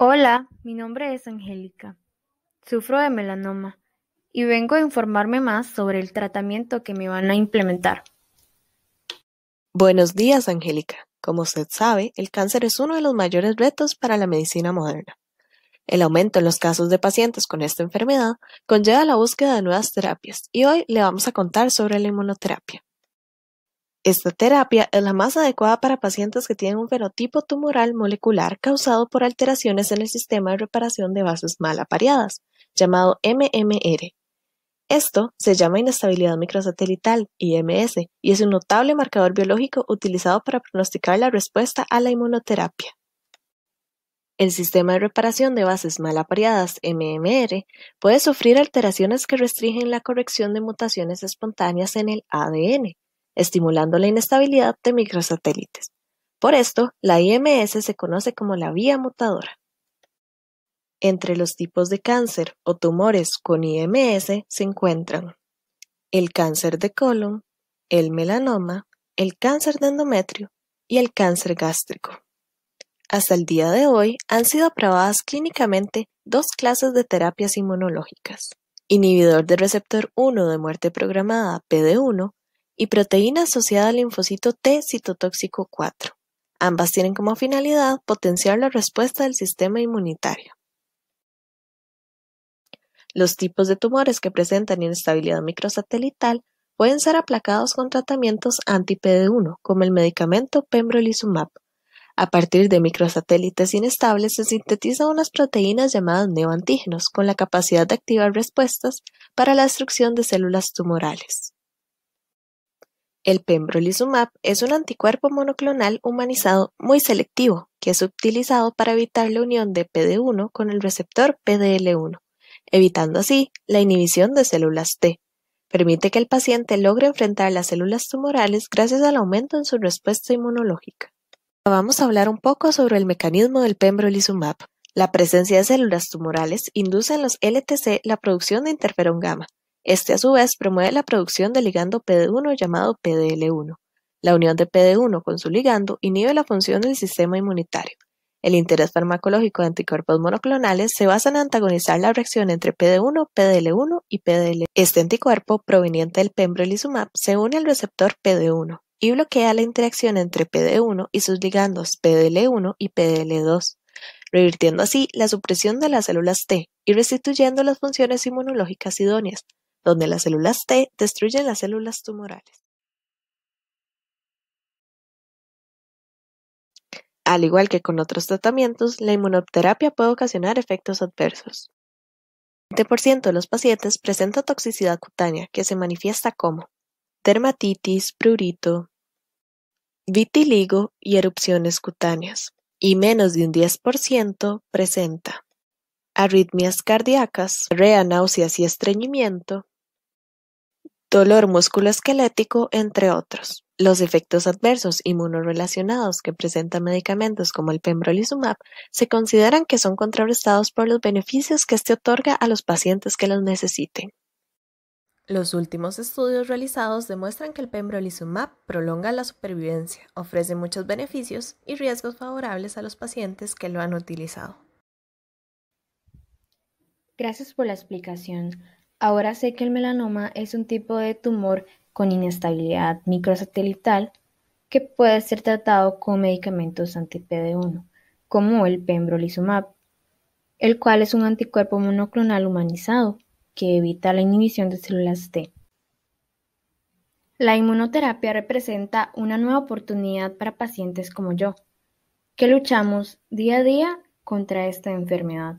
Hola, mi nombre es Angélica. Sufro de melanoma y vengo a informarme más sobre el tratamiento que me van a implementar. Buenos días, Angélica. Como usted sabe, el cáncer es uno de los mayores retos para la medicina moderna. El aumento en los casos de pacientes con esta enfermedad conlleva la búsqueda de nuevas terapias y hoy le vamos a contar sobre la inmunoterapia. Esta terapia es la más adecuada para pacientes que tienen un fenotipo tumoral molecular causado por alteraciones en el sistema de reparación de bases mal apareadas, llamado MMR. Esto se llama inestabilidad microsatelital, IMS, y es un notable marcador biológico utilizado para pronosticar la respuesta a la inmunoterapia. El sistema de reparación de bases mal apareadas, MMR, puede sufrir alteraciones que restringen la corrección de mutaciones espontáneas en el ADN, estimulando la inestabilidad de microsatélites. Por esto, la IMS se conoce como la vía mutadora. Entre los tipos de cáncer o tumores con IMS se encuentran el cáncer de colon, el melanoma, el cáncer de endometrio y el cáncer gástrico. Hasta el día de hoy han sido aprobadas clínicamente dos clases de terapias inmunológicas, inhibidor de receptor 1 de muerte programada PD1 y proteína asociada al linfocito T citotóxico 4. Ambas tienen como finalidad potenciar la respuesta del sistema inmunitario. Los tipos de tumores que presentan inestabilidad microsatelital pueden ser aplacados con tratamientos anti-PD1, como el medicamento pembrolizumab. A partir de microsatélites inestables se sintetizan unas proteínas llamadas neoantígenos, con la capacidad de activar respuestas para la destrucción de células tumorales. El pembrolizumab es un anticuerpo monoclonal humanizado muy selectivo que es utilizado para evitar la unión de PD-1 con el receptor PDL-1, evitando así la inhibición de células T. Permite que el paciente logre enfrentar las células tumorales gracias al aumento en su respuesta inmunológica. Vamos a hablar un poco sobre el mecanismo del pembrolizumab. La presencia de células tumorales induce en los LTC la producción de interferón gamma, este a su vez promueve la producción del ligando PD1 llamado PDL1. La unión de PD1 con su ligando inhibe la función del sistema inmunitario. El interés farmacológico de anticuerpos monoclonales se basa en antagonizar la reacción entre PD1, PDL1 y PDL. Este anticuerpo, proveniente del pembrolizumab, se une al receptor PD1 y bloquea la interacción entre PD1 y sus ligandos PDL1 y PDL2, revirtiendo así la supresión de las células T y restituyendo las funciones inmunológicas idóneas, donde las células T destruyen las células tumorales. Al igual que con otros tratamientos, la inmunoterapia puede ocasionar efectos adversos. El 20% de los pacientes presenta toxicidad cutánea, que se manifiesta como dermatitis, prurito, vitiligo y erupciones cutáneas, y menos de un 10% presenta arritmias cardíacas, rea, náuseas y estreñimiento, dolor músculo-esquelético, entre otros. Los efectos adversos inmunorrelacionados que presentan medicamentos como el pembrolizumab se consideran que son contrarrestados por los beneficios que este otorga a los pacientes que los necesiten. Los últimos estudios realizados demuestran que el pembrolizumab prolonga la supervivencia, ofrece muchos beneficios y riesgos favorables a los pacientes que lo han utilizado. Gracias por la explicación. Ahora sé que el melanoma es un tipo de tumor con inestabilidad microsatelital que puede ser tratado con medicamentos anti-PD-1, como el pembrolizumab, el cual es un anticuerpo monoclonal humanizado que evita la inhibición de células T. La inmunoterapia representa una nueva oportunidad para pacientes como yo, que luchamos día a día contra esta enfermedad.